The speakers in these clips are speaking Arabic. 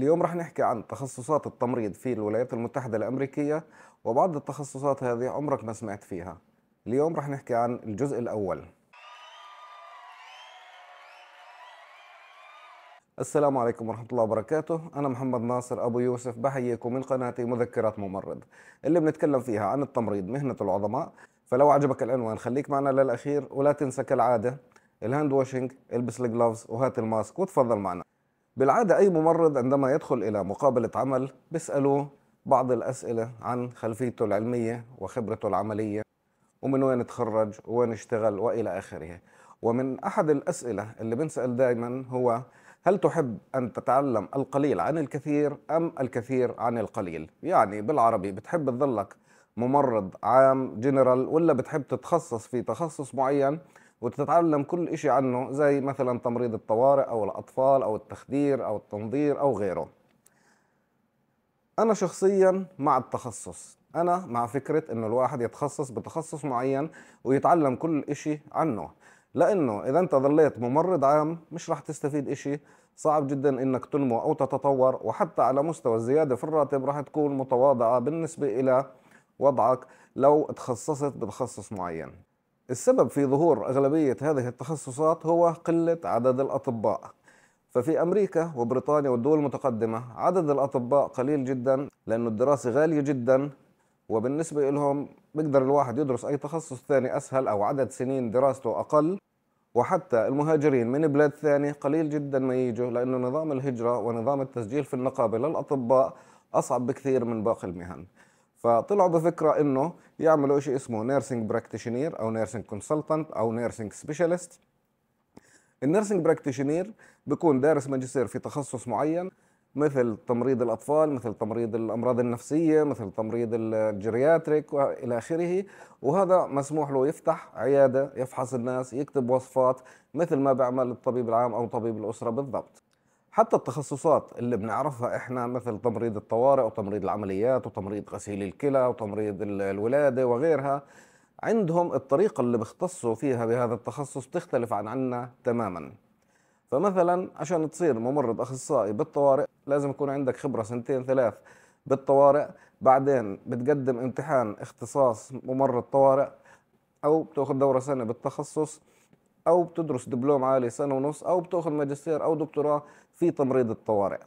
اليوم رح نحكي عن تخصصات التمريض في الولايات المتحدة الأمريكية وبعض التخصصات هذه عمرك ما سمعت فيها اليوم رح نحكي عن الجزء الأول السلام عليكم ورحمة الله وبركاته أنا محمد ناصر أبو يوسف بحييكم من قناتي مذكرات ممرض اللي بنتكلم فيها عن التمريض مهنة العظماء فلو عجبك العنوان خليك معنا للأخير ولا تنسى كالعادة الهاند واشنج البس الجلوفز وهات الماسك وتفضل معنا بالعادة أي ممرض عندما يدخل إلى مقابلة عمل بيسألوا بعض الأسئلة عن خلفيته العلمية وخبرته العملية ومن وين تخرج ووين اشتغل وإلى آخره ومن أحد الأسئلة اللي بنسأل دائما هو هل تحب أن تتعلم القليل عن الكثير أم الكثير عن القليل؟ يعني بالعربي بتحب تظلك ممرض عام جنرال ولا بتحب تتخصص في تخصص معين وتتعلم كل شيء عنه زي مثلا تمريض الطوارئ أو الأطفال أو التخدير أو التنظير أو غيره أنا شخصيا مع التخصص أنا مع فكرة إنه الواحد يتخصص بتخصص معين ويتعلم كل إشي عنه لأنه إذا أنت ظليت ممرض عام مش راح تستفيد إشي صعب جدا إنك تنمو أو تتطور وحتى على مستوى الزيادة في الراتب راح تكون متواضعة بالنسبة إلى وضعك لو تخصصت بتخصص معين السبب في ظهور أغلبية هذه التخصصات هو قلة عدد الأطباء ففي أمريكا وبريطانيا والدول المتقدمة عدد الأطباء قليل جدا لأنه الدراسة غالية جدا وبالنسبة لهم بيقدر الواحد يدرس أي تخصص ثاني أسهل أو عدد سنين دراسته أقل وحتى المهاجرين من بلاد ثانية قليل جدا ما يجوا لأنه نظام الهجرة ونظام التسجيل في النقابة للأطباء أصعب بكثير من باقي المهن فطلعوا بفكره انه يعملوا شيء اسمه نيرسينج براكتيشنير او نيرسينج كونسلتنت او نيرسينج سبيشالست النيرسينج براكتيشنير بيكون دارس ماجستير في تخصص معين مثل تمريض الاطفال مثل تمريض الامراض النفسيه مثل تمريض الجرياتريك والى اخره وهذا مسموح له يفتح عياده يفحص الناس يكتب وصفات مثل ما بيعمل الطبيب العام او طبيب الاسره بالضبط حتى التخصصات اللي بنعرفها احنا مثل تمريض الطوارئ وتمريض العمليات وتمريض غسيل الكلى وتمريض الولاده وغيرها عندهم الطريقه اللي بيختصوا فيها بهذا التخصص تختلف عن عنا تماما فمثلا عشان تصير ممرض اخصائي بالطوارئ لازم يكون عندك خبره سنتين ثلاث بالطوارئ بعدين بتقدم امتحان اختصاص ممرض طوارئ او بتاخذ دوره سنه بالتخصص او بتدرس دبلوم عالي سنه ونص او بتاخذ ماجستير او دكتوراه في تمريض الطوارئ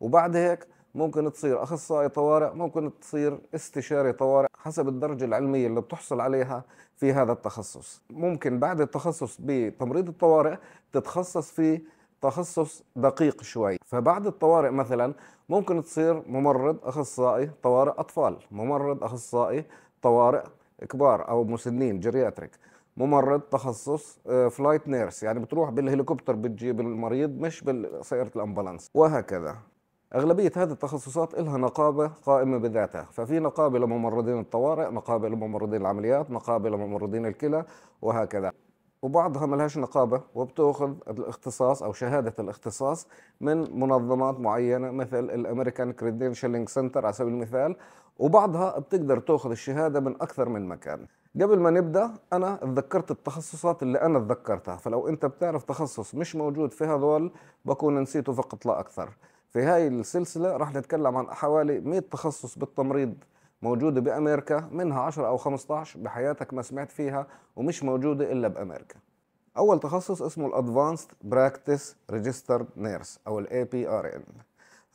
وبعد هيك ممكن تصير اخصائي طوارئ ممكن تصير استشاري طوارئ حسب الدرجه العلميه اللي بتحصل عليها في هذا التخصص ممكن بعد التخصص بتمريض الطوارئ تتخصص في تخصص دقيق شوي فبعد الطوارئ مثلا ممكن تصير ممرض اخصائي طوارئ اطفال ممرض اخصائي طوارئ كبار او مسنين جرياتريك ممرض تخصص فلايت آه، نيرس يعني بتروح بالهليكوبتر بتجيب المريض مش بسياره الامبولانس وهكذا أغلبية هذه التخصصات إلها نقابة قائمة بذاتها ففي نقابة لممرضين الطوارئ نقابة لممرضين العمليات نقابة لممرضين الكلى وهكذا وبعضها ملهاش نقابة وبتأخذ الاختصاص أو شهادة الاختصاص من منظمات معينة مثل الأمريكان كريدينشالينج سنتر على سبيل المثال وبعضها بتقدر تاخذ الشهاده من اكثر من مكان قبل ما نبدا انا تذكرت التخصصات اللي انا تذكرتها فلو انت بتعرف تخصص مش موجود في هذول بكون نسيته فقط لا اكثر في هاي السلسله راح نتكلم عن حوالي 100 تخصص بالتمريض موجودة بأمريكا منها 10 أو 15 بحياتك ما سمعت فيها ومش موجودة إلا بأمريكا أول تخصص اسمه Advanced براكتس Registered نيرس أو الـ APRN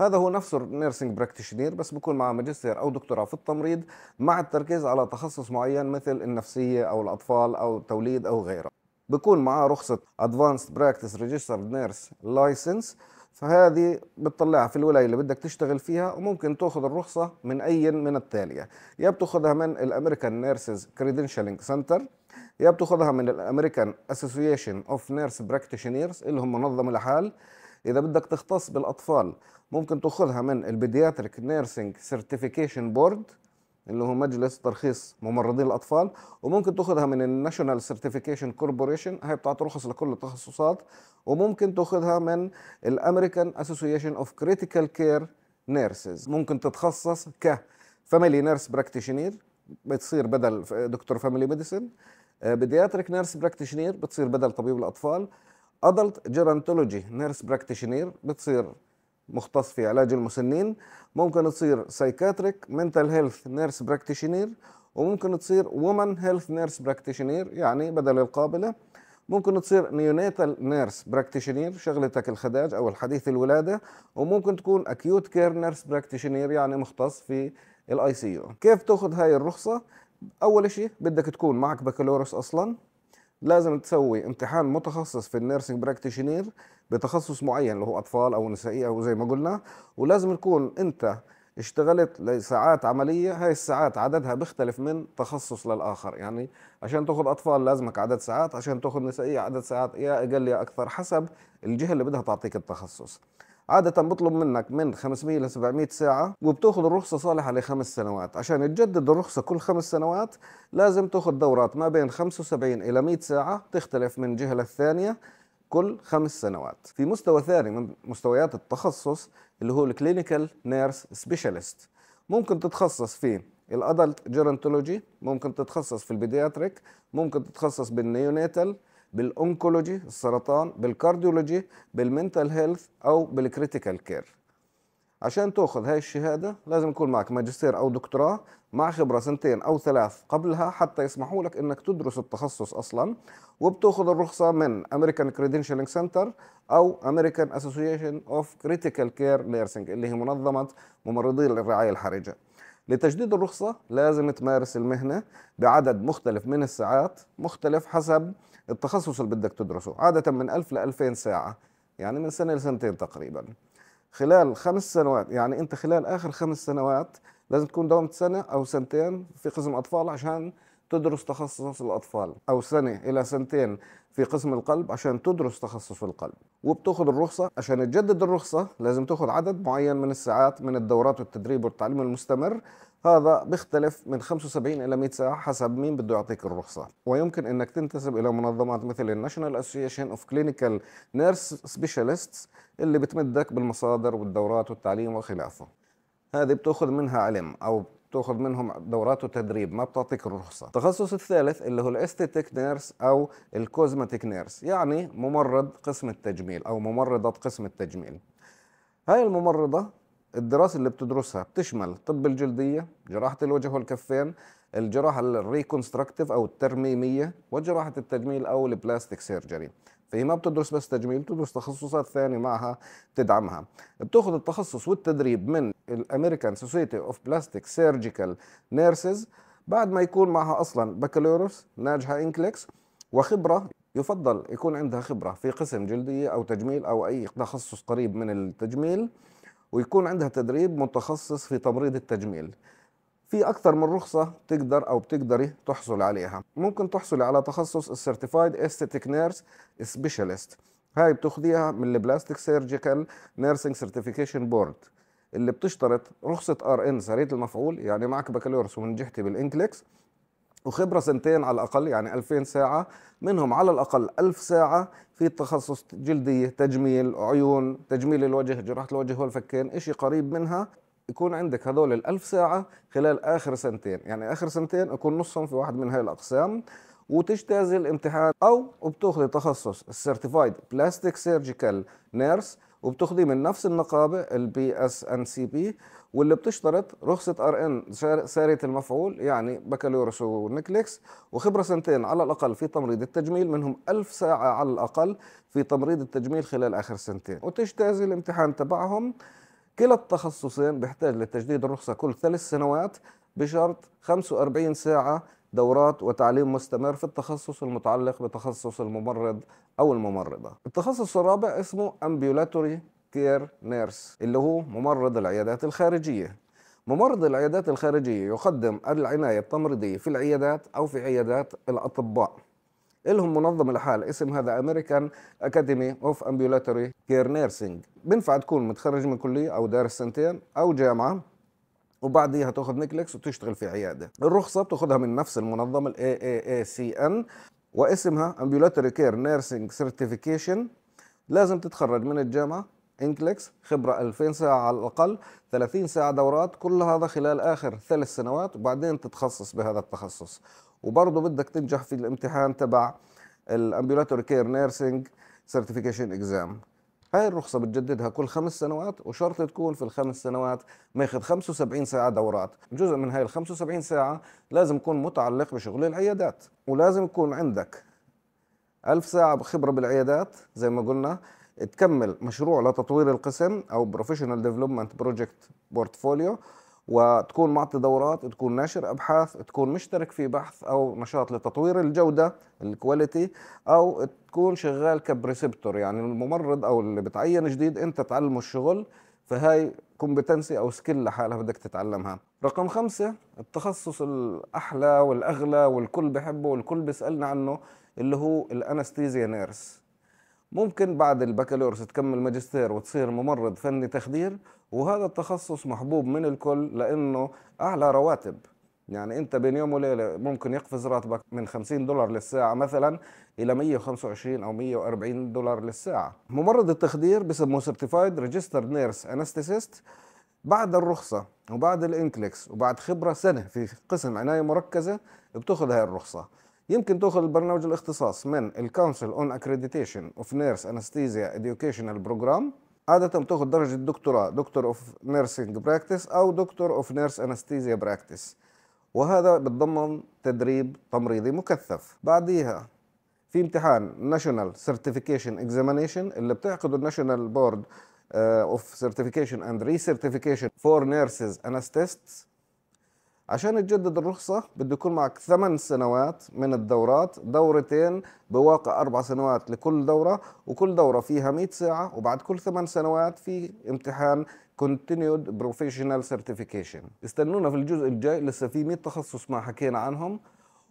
هذا هو نفسه النيرسينج براكتشنير بس بيكون معه ماجستير او دكتوراه في التمريض مع التركيز على تخصص معين مثل النفسيه او الاطفال او التوليد او غيره بيكون معاه رخصة Advanced Practice Registered Nurse License فهذه بتطلعها في الولاية اللي بدك تشتغل فيها وممكن تاخذ الرخصة من أي من التالية يا بتاخذها من الأمريكان نيرسز كريدنشالينج سنتر يا بتاخذها من الأمريكان أسوسيشن أوف نيرس براكتشنيرز اللي هم منظمة لحال إذا بدك تختص بالأطفال ممكن تاخذها من البيدياتريك نيرسينج سيرتيفيكيشن بورد اللي هو مجلس ترخيص ممرضين الاطفال وممكن تاخذها من الناشونال سيرتيفيكيشن كوربوريشن هي بتعطي رخص لكل التخصصات وممكن تاخذها من الامريكان اسوسيشن اوف كريتيكال كير نيرسز ممكن تتخصص ك فاميلي نيرس براكتيشنير بتصير بدل دكتور فاميلي ميديسن بيدياتريك نيرس براكتيشنير بتصير بدل طبيب الاطفال ادلت جيرانتولوجي نيرس براكتيشنير بتصير مختص في علاج المسنين ممكن تصير سايكاتريك منتال هيلث نيرس براكتيشنير وممكن تصير وومن هيلث نيرس براكتيشنير يعني بدل القابله ممكن تصير نيوناتال نيرس براكتيشنير شغلتك الخداج او الحديث الولاده وممكن تكون اكيوت كير نيرس براكتيشنير يعني مختص في الاي سي يو كيف تاخذ هاي الرخصه اول شيء بدك تكون معك بكالوريوس اصلا لازم تسوي امتحان متخصص في النيرسينج براكتيشنير بتخصص معين اللي هو اطفال او نسائيه او زي ما قلنا ولازم تكون انت اشتغلت لساعات عمليه هاي الساعات عددها بيختلف من تخصص للاخر يعني عشان تاخذ اطفال لازمك عدد ساعات عشان تاخذ نسائيه عدد ساعات يا اقل يا اكثر حسب الجهه اللي بدها تعطيك التخصص عادة بطلب منك من 500 ل 700 ساعة وبتاخذ الرخصة صالحة لخمس سنوات عشان تجدد الرخصة كل خمس سنوات لازم تاخذ دورات ما بين 75 إلى 100 ساعة تختلف من جهة للثانية كل خمس سنوات في مستوى ثاني من مستويات التخصص اللي هو الكلينيكال نيرس سبيشاليست ممكن تتخصص في الادلت جيرنتولوجي ممكن تتخصص في البيدياتريك ممكن تتخصص بالنيوناتال بالانكولوجي السرطان بالكارديولوجي بالمنتال هيلث أو بالكريتيكال كير عشان تاخذ هاي الشهاده لازم يكون معك ماجستير او دكتوراه مع خبره سنتين او ثلاث قبلها حتى يسمحوا لك انك تدرس التخصص اصلا وبتاخذ الرخصه من امريكان كريدنشالينج سنتر او امريكان اسوسيشن اوف كريتيكال كير نيرسينج اللي هي منظمه ممرضي الرعايه الحرجه لتجديد الرخصة لازم تمارس المهنة بعدد مختلف من الساعات مختلف حسب التخصص اللي بدك تدرسه عادة من 1000 ل 2000 ساعة يعني من سنة لسنتين تقريباً خلال خمس سنوات يعني انت خلال اخر خمس سنوات لازم تكون داومت سنه او سنتين في قسم اطفال عشان تدرس تخصص الاطفال او سنه الى سنتين في قسم القلب عشان تدرس تخصص القلب وبتاخذ الرخصه عشان تجدد الرخصه لازم تاخذ عدد معين من الساعات من الدورات والتدريب والتعليم المستمر هذا بيختلف من 75 إلى 100 ساعة حسب مين بده يعطيك الرخصة ويمكن أنك تنتسب إلى منظمات مثل الناشونال أسوسيشن أوف كلينيكال نيرس سبيشالستس اللي بتمدك بالمصادر والدورات والتعليم وخلافه هذه بتأخذ منها علم أو بتاخذ منهم دورات وتدريب ما بتعطيك الرخصه التخصص الثالث اللي هو الاستيتيك نيرس او الكوزماتيك نيرس يعني ممرض قسم التجميل او ممرضه قسم التجميل هاي الممرضه الدراسة اللي بتدرسها بتشمل طب الجلدية جراحة الوجه والكفين الجراحة الريكونستركتيف أو الترميمية وجراحة التجميل أو البلاستيك سيرجري فهي ما بتدرس بس تجميل بتدرس تخصصات ثانية معها تدعمها بتاخذ التخصص والتدريب من الامريكان سوسايتي اوف بلاستيك سيرجيكال نيرسز بعد ما يكون معها اصلا بكالوريوس ناجحه انكليكس وخبره يفضل يكون عندها خبره في قسم جلديه او تجميل او اي تخصص قريب من التجميل ويكون عندها تدريب متخصص في تمريض التجميل في أكثر من رخصة تقدر أو بتقدري تحصل عليها ممكن تحصلي على تخصص السيرتيفايد استيتيك نيرس سبيشالست هاي بتاخذيها من البلاستيك سيرجيكال نيرسينج سيرتيفيكيشن بورد اللي بتشترط رخصة ار ان سرية المفعول يعني معك بكالوريوس ونجحتي بالانكليكس وخبرة سنتين على الأقل يعني 2000 ساعة منهم على الأقل 1000 ساعة في تخصص جلدية تجميل عيون تجميل الوجه جراحة الوجه والفكين إشي قريب منها يكون عندك هذول الألف ساعة خلال آخر سنتين يعني آخر سنتين أكون نصهم في واحد من هاي الأقسام وتجتازي الامتحان أو بتاخذي تخصص السيرتيفايد بلاستيك سيرجيكال نيرس وبتاخديه من نفس النقابه البي اس ان سي بي واللي بتشترط رخصه ار ان ساريه المفعول يعني بكالوريوس ونكليكس وخبره سنتين على الاقل في تمريض التجميل منهم ألف ساعه على الاقل في تمريض التجميل خلال اخر سنتين وتجتازي الامتحان تبعهم كلا التخصصين بيحتاج لتجديد الرخصه كل ثلاث سنوات بشرط 45 ساعه دورات وتعليم مستمر في التخصص المتعلق بتخصص الممرض أو الممرضة التخصص الرابع اسمه Ambulatory كير نيرس اللي هو ممرض العيادات الخارجية ممرض العيادات الخارجية يقدم العناية التمريضية في العيادات أو في عيادات الأطباء إلهم منظم الحال اسم هذا أمريكان أكاديمي أوف أمبيولاتوري كير نيرسينج بنفع تكون متخرج من كلية أو دارس سنتين أو جامعة وبعديها تاخذ نيكلكس وتشتغل في عياده الرخصه بتاخذها من نفس المنظمه الاي اي اي سي ان واسمها امبيولاتوري كير نيرسينج سيرتيفيكيشن لازم تتخرج من الجامعه انكلكس خبرة 2000 ساعة على الأقل 30 ساعة دورات كل هذا خلال آخر ثلاث سنوات وبعدين تتخصص بهذا التخصص وبرضه بدك تنجح في الامتحان تبع الامبيولاتوري كير نيرسينج سيرتيفيكيشن اكزام هاي الرخصة بتجددها كل خمس سنوات وشرط تكون في الخمس سنوات ماخذ 75 ساعة دورات جزء من هاي ال 75 ساعة لازم يكون متعلق بشغل العيادات ولازم يكون عندك ألف ساعة خبرة بالعيادات زي ما قلنا تكمل مشروع لتطوير القسم أو بروفيشنال ديفلوبمنت بروجكت بورتفوليو وتكون معطي دورات تكون ناشر ابحاث تكون مشترك في بحث او نشاط لتطوير الجوده الكواليتي او تكون شغال كبريسبتور يعني الممرض او اللي بتعين جديد انت تعلمه الشغل فهاي كومبتنسي او سكيل لحالها بدك تتعلمها رقم خمسة التخصص الاحلى والاغلى والكل بحبه والكل بيسالنا عنه اللي هو الانستيزيا نيرس ممكن بعد البكالوريوس تكمل ماجستير وتصير ممرض فني تخدير وهذا التخصص محبوب من الكل لانه اعلى رواتب يعني انت بين يوم وليله ممكن يقفز راتبك من 50 دولار للساعه مثلا الى 125 او 140 دولار للساعه ممرض التخدير بسموه سيرتيفايد ريجستر نيرس انستيست بعد الرخصة وبعد الانكليكس وبعد خبرة سنة في قسم عناية مركزة بتاخذ هاي الرخصة يمكن تاخذ البرنامج الاختصاص من الكونسل اون اكريديتيشن اوف نيرس انستيزيا educational بروجرام عادة بتاخد درجة دكتوراه دكتور اوف نيرسينج براكتس او دكتور اوف نيرس انستيزيا براكتس وهذا بتضمن تدريب تمريضي مكثف بعديها في امتحان ناشونال سيرتيفيكيشن اكزامينيشن اللي بتعقده الناشونال بورد اوف سيرتيفيكيشن اند ري سيرتيفيكيشن فور نيرسز انستيستس عشان تجدد الرخصة بده يكون معك ثمان سنوات من الدورات دورتين بواقع أربع سنوات لكل دورة وكل دورة فيها 100 ساعة وبعد كل ثمان سنوات في امتحان Continued Professional Certification استنونا في الجزء الجاي لسه في 100 تخصص ما حكينا عنهم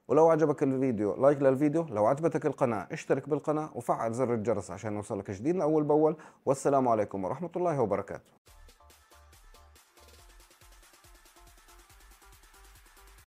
ولو عجبك الفيديو لايك للفيديو لو عجبتك القناة اشترك بالقناة وفعل زر الجرس عشان يوصلك جديد أول بأول والسلام عليكم ورحمة الله وبركاته